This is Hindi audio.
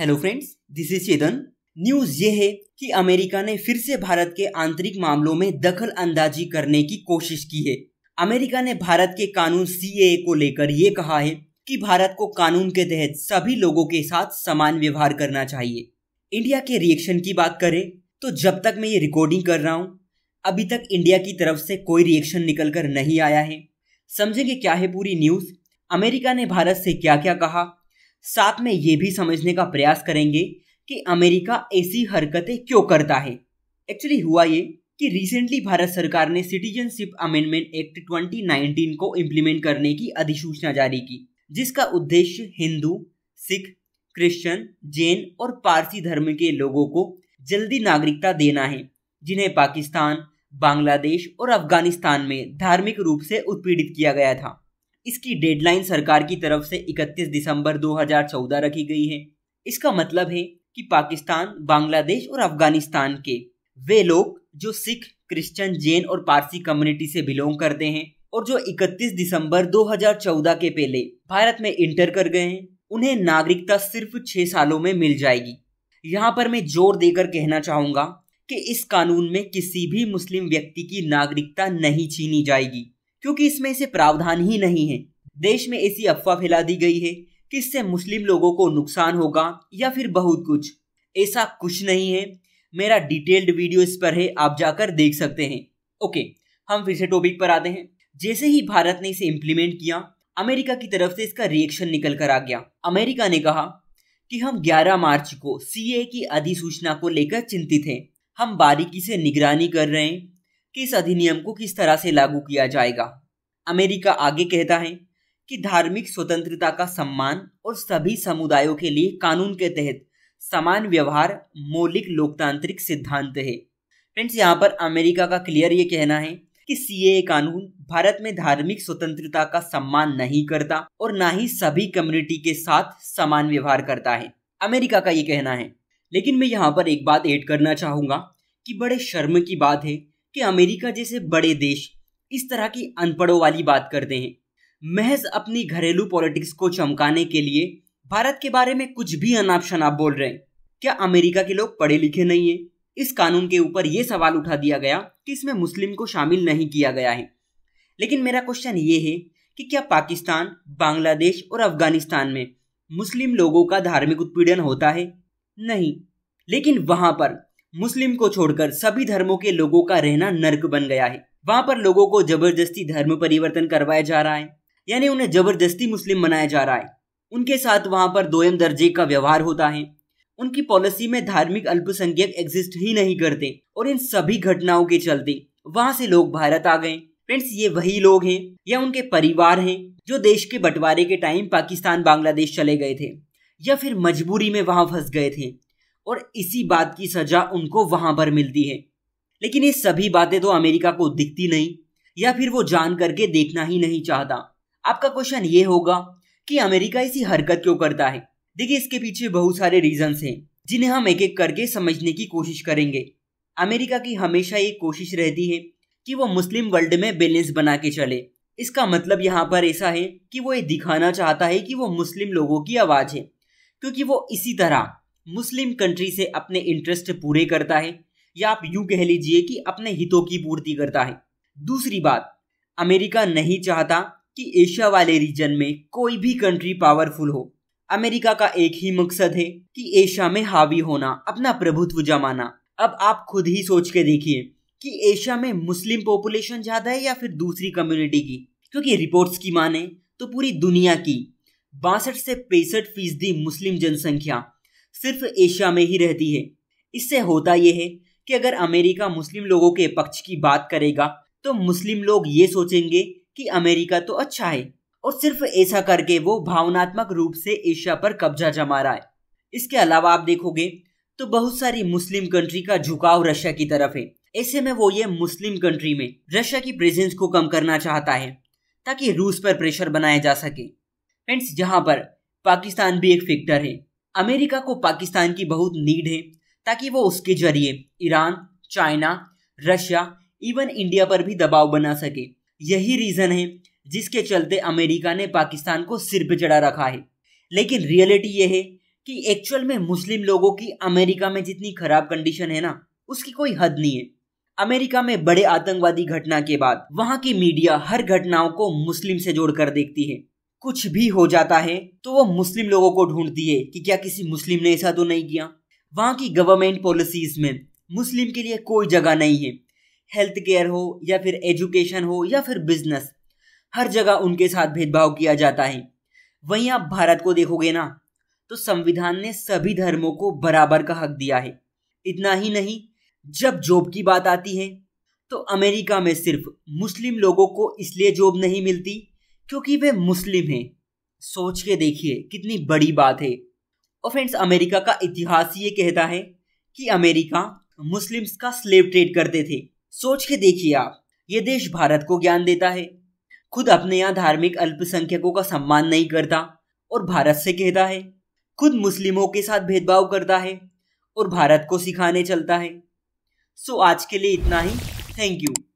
hello friends this is Chetan news ये है कि अमेरिका ने फिर से भारत के आंतरिक मामलों में दखल अंदाजी करने की कोशिश की है अमेरिका ने भारत के कानून सी को लेकर ये कहा है कि भारत को कानून के तहत सभी लोगों के साथ समान व्यवहार करना चाहिए इंडिया के रिएक्शन की बात करें तो जब तक मैं ये रिकॉर्डिंग कर रहा हूँ अभी तक इंडिया की तरफ से कोई रिएक्शन निकल कर नहीं आया है समझेंगे क्या है पूरी न्यूज अमेरिका ने भारत से क्या क्या कहा साथ में ये भी समझने का प्रयास करेंगे कि अमेरिका ऐसी हरकतें क्यों करता है एक्चुअली हुआ ये कि रिसेंटली भारत सरकार ने सिटीजनशिप अमेंडमेंट एक्ट 2019 को इम्प्लीमेंट करने की अधिसूचना जारी की जिसका उद्देश्य हिंदू सिख क्रिश्चियन जैन और पारसी धर्म के लोगों को जल्दी नागरिकता देना है जिन्हें पाकिस्तान बांग्लादेश और अफगानिस्तान में धार्मिक रूप से उत्पीड़ित किया गया था इसकी डेडलाइन सरकार की तरफ से 31 दिसंबर 2014 रखी गई है इसका मतलब है कि पाकिस्तान बांग्लादेश और अफगानिस्तान के वे लोग जो सिख क्रिश्चियन जैन और पारसी कम्युनिटी से बिलोंग करते हैं और जो 31 दिसंबर 2014 के पहले भारत में इंटर कर गए हैं उन्हें नागरिकता सिर्फ छह सालों में मिल जाएगी यहाँ पर मैं जोर देकर कहना चाहूंगा कि इस कानून में किसी भी मुस्लिम व्यक्ति की नागरिकता नहीं छीनी जाएगी क्योंकि इसमें ऐसे प्रावधान ही नहीं है देश में ऐसी अफवाह फैला दी गई है कि इससे मुस्लिम लोगों को नुकसान होगा या फिर बहुत कुछ ऐसा कुछ नहीं है मेरा डिटेल्ड वीडियो इस पर है आप जाकर देख सकते हैं ओके हम फिर से टॉपिक पर आते हैं जैसे ही भारत ने इसे इम्प्लीमेंट किया अमेरिका की तरफ से इसका रिएक्शन निकल कर आ गया अमेरिका ने कहा कि हम 11 मार्च को सीए की अधिसूचना को लेकर चिंतित हैं हम बारीकी से निगरानी कर रहे हैं इस अधिनियम को किस तरह से लागू किया जाएगा अमेरिका आगे कहता है कि धार्मिक स्वतंत्रता का सम्मान और सभी समुदायों के लिए कानून के तहत समान व्यवहार मौलिक लोकतांत्रिक सिद्धांत है फ्रेंड्स यहाँ पर अमेरिका का क्लियर ये कहना है कि सी कानून भारत में धार्मिक स्वतंत्रता का सम्मान नहीं करता और ना ही सभी कम्युनिटी के साथ समान व्यवहार करता है अमेरिका का ये कहना है लेकिन मैं यहाँ पर एक बात ऐड करना चाहूंगा कि बड़े शर्म की बात है कि अमेरिका जैसे बड़े देश इस तरह की अनपढ़ों वाली बात करते हैं महज अपनी घरेलू पॉलिटिक्स को चमकाने के लिए भारत के बारे में कुछ भी अनाप शनाप बोल रहे हैं क्या अमेरिका के लोग पढ़े लिखे नहीं है इस कानून के ऊपर ये सवाल उठा दिया गया कि इसमें मुस्लिम को शामिल नहीं किया गया है लेकिन मेरा क्वेश्चन ये है कि क्या पाकिस्तान बांग्लादेश और अफगानिस्तान में मुस्लिम लोगों का धार्मिक उत्पीड़न होता है नहीं लेकिन वहां पर मुस्लिम को छोड़कर सभी धर्मों के लोगों का रहना नर्क बन गया है वहां पर लोगों को जबरदस्ती धर्म परिवर्तन करवाया जा रहा है यानी उन्हें जबरदस्ती मुस्लिम बनाया जा रहा है उनके साथ वहां पर दोयम दर्जे का व्यवहार होता है उनकी पॉलिसी में धार्मिक अल्पसंख्यक एग्जिस्ट ही नहीं करते और इन सभी घटनाओं के चलते वहां से लोग भारत आ गए फ्रेंड्स ये वही लोग हैं या उनके परिवार हैं जो देश के बंटवारे के टाइम पाकिस्तान बांग्लादेश चले गए थे या फिर मजबूरी में वहां फंस गए थे और इसी बात की सजा उनको वहां पर मिलती है लेकिन ये सभी बातें तो अमेरिका को दिखती नहीं या फिर वो जान करके देखना ही नहीं चाहता आपका क्वेश्चन ये होगा कि अमेरिका इसी हरकत क्यों करता है देखिए इसके पीछे बहुत सारे रीजंस हैं जिन्हें हम एक एक करके समझने की कोशिश करेंगे अमेरिका की हमेशा ये कोशिश रहती है कि वो मुस्लिम वर्ल्ड में बैलेंस बना के चले इसका मतलब यहाँ पर ऐसा है कि वो ये दिखाना चाहता है कि वो मुस्लिम लोगों की आवाज़ है क्योंकि वो इसी तरह मुस्लिम कंट्री से अपने इंटरेस्ट पूरे करता है या आप यूं कह लीजिए कि अपने हितों की पूर्ति करता है दूसरी बात अमेरिका नहीं चाहता कि एशिया वाले रीजन में कोई भी कंट्री पावरफुल हो अमेरिका का एक ही मकसद है कि एशिया में हावी होना अपना प्रभुत्व जमाना अब आप खुद ही सोच के देखिए कि एशिया में मुस्लिम पॉपुलेशन ज़्यादा है या फिर दूसरी कम्युनिटी की क्योंकि रिपोर्ट्स की माने तो पूरी दुनिया की बासठ से पैंसठ फीसदी मुस्लिम जनसंख्या सिर्फ एशिया में ही रहती है इससे होता यह है कि अगर अमेरिका मुस्लिम लोगों के पक्ष की बात करेगा तो मुस्लिम लोग ये सोचेंगे कि अमेरिका तो अच्छा है और सिर्फ ऐसा करके वो भावनात्मक रूप से एशिया पर कब्जा जमा रहा है इसके अलावा आप देखोगे तो बहुत सारी मुस्लिम कंट्री का झुकाव रशिया की तरफ है ऐसे में वो ये मुस्लिम कंट्री में रशिया की प्रेजेंस को कम करना चाहता है ताकि रूस पर प्रेशर बनाया जा सके फ्रेंड्स जहां पर पाकिस्तान भी एक फैक्टर है अमेरिका को पाकिस्तान की बहुत नीड है ताकि वो उसके जरिए Iran China Russia even India पर भी दबाव बना सके यही रीज़न है जिसके चलते अमेरिका ने पाकिस्तान को सिर पर चढ़ा रखा है लेकिन रियलिटी ये है कि एक्चुअल में मुस्लिम लोगों की अमेरिका में जितनी खराब कंडीशन है ना उसकी कोई हद नहीं है अमेरिका में बड़े आतंकवादी घटना के बाद वहाँ की मीडिया हर घटनाओं को मुस्लिम से जोड़कर देखती है कुछ भी हो जाता है तो वो मुस्लिम लोगों को ढूंढती है कि क्या किसी मुस्लिम ने ऐसा तो नहीं किया वहाँ की गवर्नमेंट पॉलिसीज में मुस्लिम के लिए कोई जगह नहीं है हेल्थ केयर हो या फिर एजुकेशन हो या फिर बिजनेस हर जगह उनके साथ भेदभाव किया जाता है वहीं आप भारत को देखोगे ना तो संविधान ने सभी धर्मों को बराबर का हक दिया है इतना ही नहीं जब जॉब की बात आती है तो अमेरिका में सिर्फ मुस्लिम लोगों को इसलिए जॉब नहीं मिलती क्योंकि वे मुस्लिम हैं सोच के देखिए कितनी बड़ी बात है और फ्रेंड्स अमेरिका का इतिहास ये कहता है कि अमेरिका मुस्लिम्स का स्लेव ट्रेड करते थे सोच के देखिए आप ये देश भारत को ज्ञान देता है खुद अपने यहाँ धार्मिक अल्पसंख्यकों का सम्मान नहीं करता और भारत से कहता है खुद मुस्लिमों के साथ भेदभाव करता है और भारत को सिखाने चलता है सो आज के लिए इतना ही थैंक यू